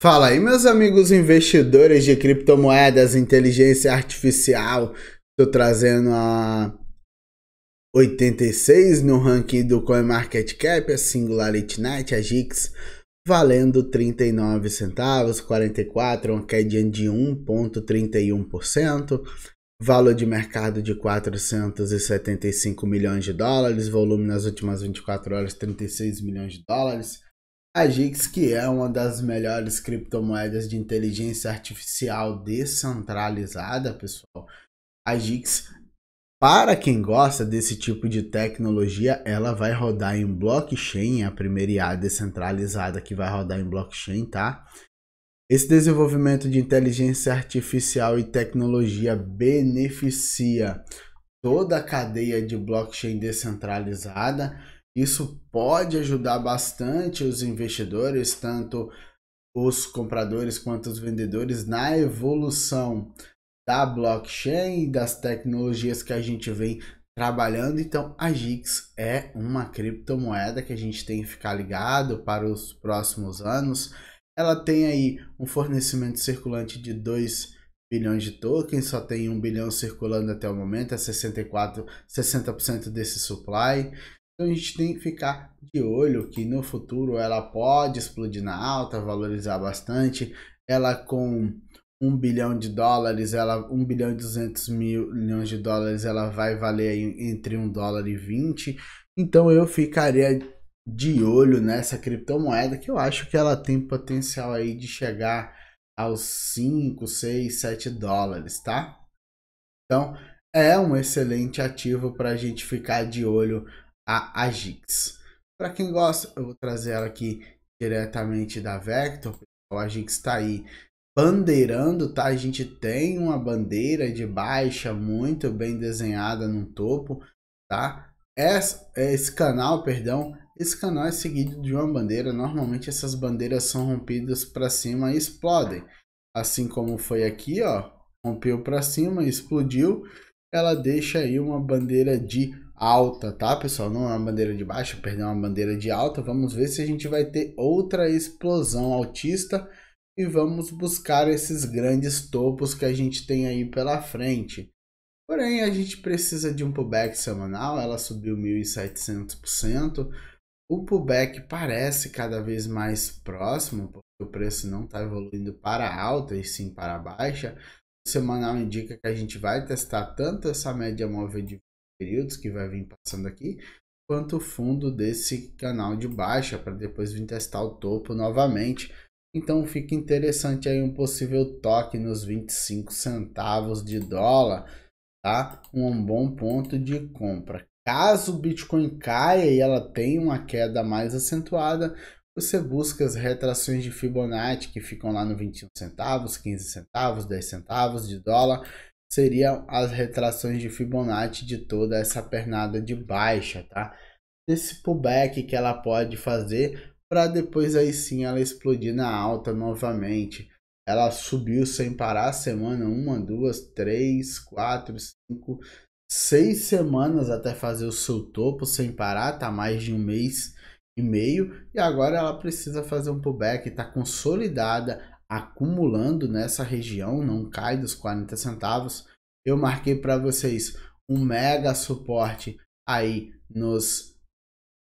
Fala aí, meus amigos investidores de criptomoedas, inteligência artificial. Estou trazendo a 86 no ranking do CoinMarketCap, a Singularity Night, a GIX, valendo 39 centavos, 44, uma queda de 1,31%. Valor de mercado de 475 milhões de dólares, volume nas últimas 24 horas 36 milhões de dólares a Gix, que é uma das melhores criptomoedas de inteligência artificial descentralizada, pessoal. A Gix, para quem gosta desse tipo de tecnologia, ela vai rodar em blockchain, é a primeira IA descentralizada que vai rodar em blockchain, tá? Esse desenvolvimento de inteligência artificial e tecnologia beneficia toda a cadeia de blockchain descentralizada isso pode ajudar bastante os investidores, tanto os compradores quanto os vendedores, na evolução da blockchain, das tecnologias que a gente vem trabalhando. Então, a GIX é uma criptomoeda que a gente tem que ficar ligado para os próximos anos. Ela tem aí um fornecimento circulante de 2 bilhões de tokens, só tem 1 bilhão circulando até o momento, é 64, 60% desse supply. Então a gente tem que ficar de olho que no futuro ela pode explodir na alta, valorizar bastante. Ela com um bilhão de dólares, ela um bilhão e duzentos mil milhões de dólares, ela vai valer entre um dólar e vinte. Então eu ficaria de olho nessa criptomoeda que eu acho que ela tem potencial aí de chegar aos 5, 6, 7 dólares, tá? Então, é um excelente ativo para a gente ficar de olho a Agix. Para quem gosta, eu vou trazer ela aqui diretamente da Vector. A Agix está aí bandeirando, tá? A gente tem uma bandeira de baixa muito bem desenhada no topo, tá? esse canal, perdão, esse canal é seguido de uma bandeira. Normalmente essas bandeiras são rompidas para cima e explodem. Assim como foi aqui, ó, rompeu para cima, explodiu. Ela deixa aí uma bandeira de alta, tá, pessoal? Não é uma bandeira de baixa, perdeu é uma bandeira de alta. Vamos ver se a gente vai ter outra explosão altista e vamos buscar esses grandes topos que a gente tem aí pela frente. Porém, a gente precisa de um pullback semanal, ela subiu 1.700%. O pullback parece cada vez mais próximo, porque o preço não está evoluindo para alta e sim para baixa. O semanal indica que a gente vai testar tanto essa média móvel de períodos que vai vir passando aqui, quanto o fundo desse canal de baixa para depois vir testar o topo novamente. Então fica interessante aí um possível toque nos 25 centavos de dólar, tá? Um bom ponto de compra. Caso o Bitcoin caia e ela tenha uma queda mais acentuada, você busca as retrações de Fibonacci que ficam lá no 21 centavos, 15 centavos, 10 centavos de dólar seriam as retrações de Fibonacci de toda essa pernada de baixa, tá? Esse pullback que ela pode fazer para depois aí sim ela explodir na alta novamente. Ela subiu sem parar semana, uma, duas, três, quatro, cinco, seis semanas até fazer o seu topo sem parar, tá mais de um mês e meio e agora ela precisa fazer um pullback, tá consolidada acumulando nessa região, não cai dos 40 centavos. Eu marquei para vocês um mega suporte aí nos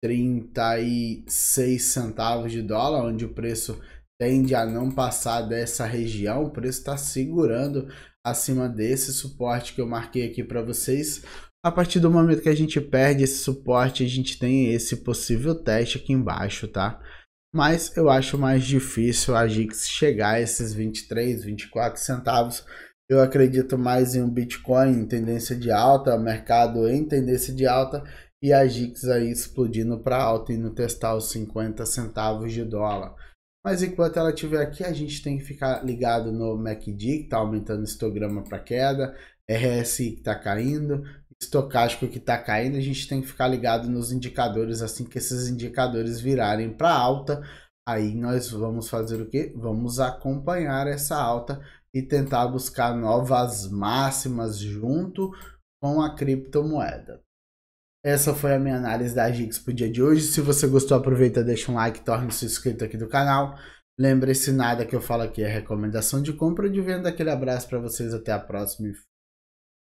36 centavos de dólar, onde o preço tende a não passar dessa região, o preço está segurando acima desse suporte que eu marquei aqui para vocês. A partir do momento que a gente perde esse suporte, a gente tem esse possível teste aqui embaixo, tá? mas eu acho mais difícil a Gix chegar a esses 23, 24 centavos. Eu acredito mais em um Bitcoin em tendência de alta, mercado em tendência de alta e a Gix aí explodindo para alta e no testar os 50 centavos de dólar. Mas enquanto ela estiver aqui, a gente tem que ficar ligado no MACD, tá que está aumentando histograma para queda, RSI que está caindo, estocástico que está caindo, a gente tem que ficar ligado nos indicadores assim que esses indicadores virarem para alta. Aí nós vamos fazer o que? Vamos acompanhar essa alta e tentar buscar novas máximas junto com a criptomoeda. Essa foi a minha análise da Gix para o dia de hoje. Se você gostou, aproveita, deixa um like, torne-se inscrito aqui do canal. Lembre-se, nada que eu falo aqui é recomendação de compra ou de venda. Aquele abraço para vocês, até a próxima